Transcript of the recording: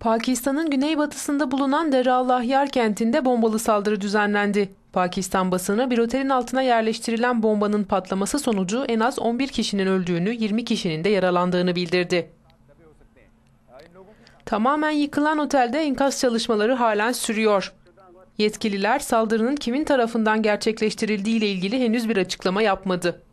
Pakistan'ın güneybatısında bulunan Deralahyar kentinde bombalı saldırı düzenlendi. Pakistan basını bir otelin altına yerleştirilen bombanın patlaması sonucu en az 11 kişinin öldüğünü, 20 kişinin de yaralandığını bildirdi. Tamamen yıkılan otelde enkaz çalışmaları halen sürüyor. Yetkililer saldırının kimin tarafından gerçekleştirildiği ile ilgili henüz bir açıklama yapmadı.